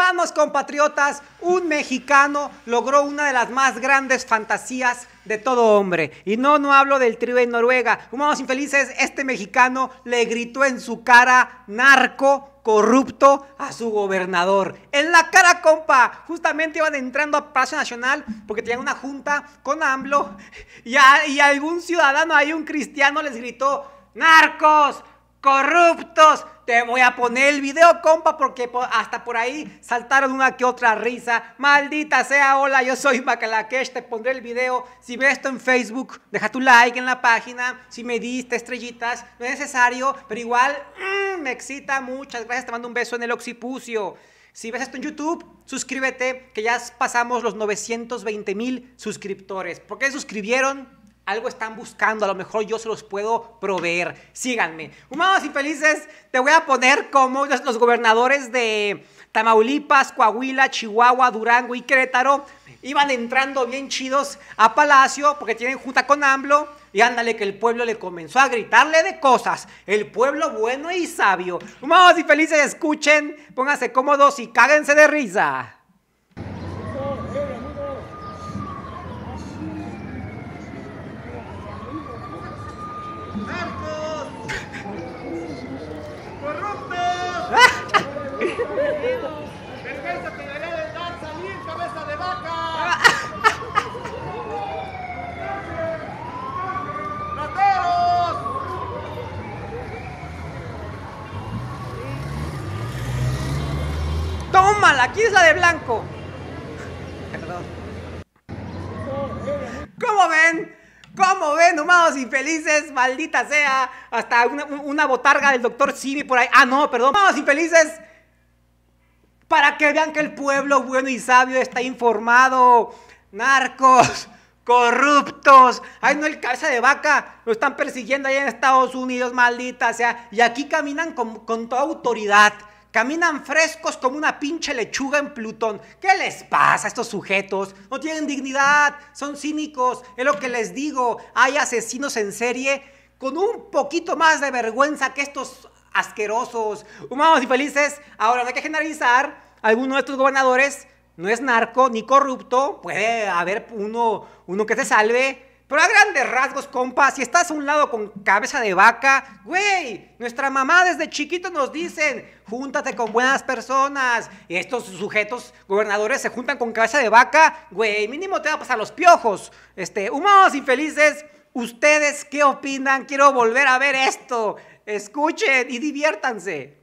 Vamos compatriotas, un mexicano logró una de las más grandes fantasías de todo hombre. Y no, no hablo del trío en Noruega. Humanos infelices, este mexicano le gritó en su cara narco corrupto a su gobernador. En la cara, compa. Justamente iban entrando a Palacio Nacional porque tenían una junta con AMLO y algún ciudadano ahí, un cristiano, les gritó, narcos, corruptos. Te voy a poner el video, compa, porque hasta por ahí saltaron una que otra risa. Maldita sea, hola, yo soy Macalakesh, te pondré el video. Si ves esto en Facebook, deja tu like en la página. Si me diste estrellitas, no es necesario, pero igual mm, me excita. Muchas gracias, te mando un beso en el occipucio. Si ves esto en YouTube, suscríbete, que ya pasamos los 920 mil suscriptores. ¿Por qué suscribieron? Algo están buscando, a lo mejor yo se los puedo proveer. Síganme. y felices, te voy a poner como los gobernadores de Tamaulipas, Coahuila, Chihuahua, Durango y Querétaro iban entrando bien chidos a Palacio porque tienen junta con AMLO. Y ándale, que el pueblo le comenzó a gritarle de cosas. El pueblo bueno y sabio. Humados y felices, escuchen, pónganse cómodos y cáguense de risa. Mala, aquí es la de blanco. Perdón. ¿Cómo ven? ¿Cómo ven, humanos infelices? Maldita sea. Hasta una, botarga del doctor Simi por ahí. Ah, no, perdón. Humanos infelices. Para que vean que el pueblo bueno y sabio está informado. Narcos, corruptos. Ay, no, el cabeza de vaca. Lo están persiguiendo ahí en Estados Unidos, maldita sea. Y aquí caminan con toda autoridad. Caminan frescos como una pinche lechuga en Plutón. ¿Qué les pasa a estos sujetos? No tienen dignidad, son cínicos, es lo que les digo. Hay asesinos en serie con un poquito más de vergüenza que estos asquerosos. Humanos y felices, ahora hay que generalizar. Alguno de estos gobernadores no es narco ni corrupto. Puede haber uno, uno que se salve pero a grandes rasgos, compa, si estás a un lado con cabeza de vaca, güey, nuestra mamá desde chiquito nos dicen, júntate con buenas personas. Y estos sujetos gobernadores se juntan con cabeza de vaca, güey, mínimo te va pues a pasar los piojos. Este, humanos infelices, ¿ustedes qué opinan? Quiero volver a ver esto. Escuchen y diviértanse.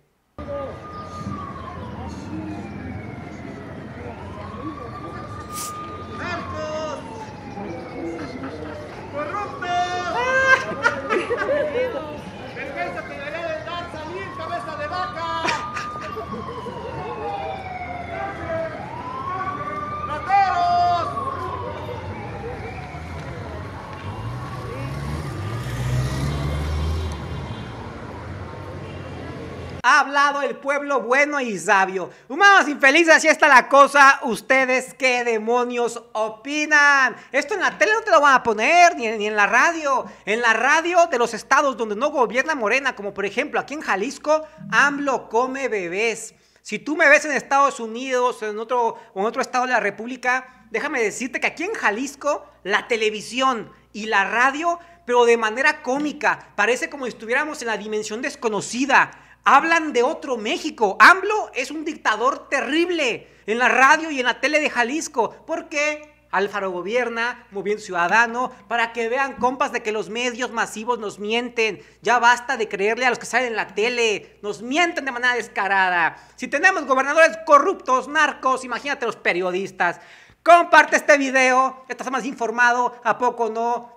ha hablado el pueblo bueno y sabio. Humanos infelices, así está la cosa. ¿Ustedes qué demonios opinan? Esto en la tele no te lo van a poner, ni en, la radio. En la radio de los estados donde no gobierna Morena, como por ejemplo aquí en Jalisco, AMLO come bebés. Si tú me ves en Estados Unidos en otro, en otro estado de la República, déjame decirte que aquí en Jalisco la televisión y la radio, pero de manera cómica, parece como si estuviéramos en la dimensión desconocida. Hablan de otro México. AMLO es un dictador terrible en la radio y en la tele de Jalisco. ¿Por qué? Álvaro gobierna, Movimiento Ciudadano, para que vean, compas, de que los medios masivos nos mienten. Ya basta de creerle a los que salen en la tele. Nos mienten de manera descarada. Si tenemos gobernadores corruptos, narcos, imagínate los periodistas. Comparte este video, estás más informado, ¿a poco no?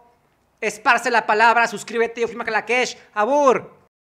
Esparce la palabra, suscríbete, yo firma que la cash. Abur.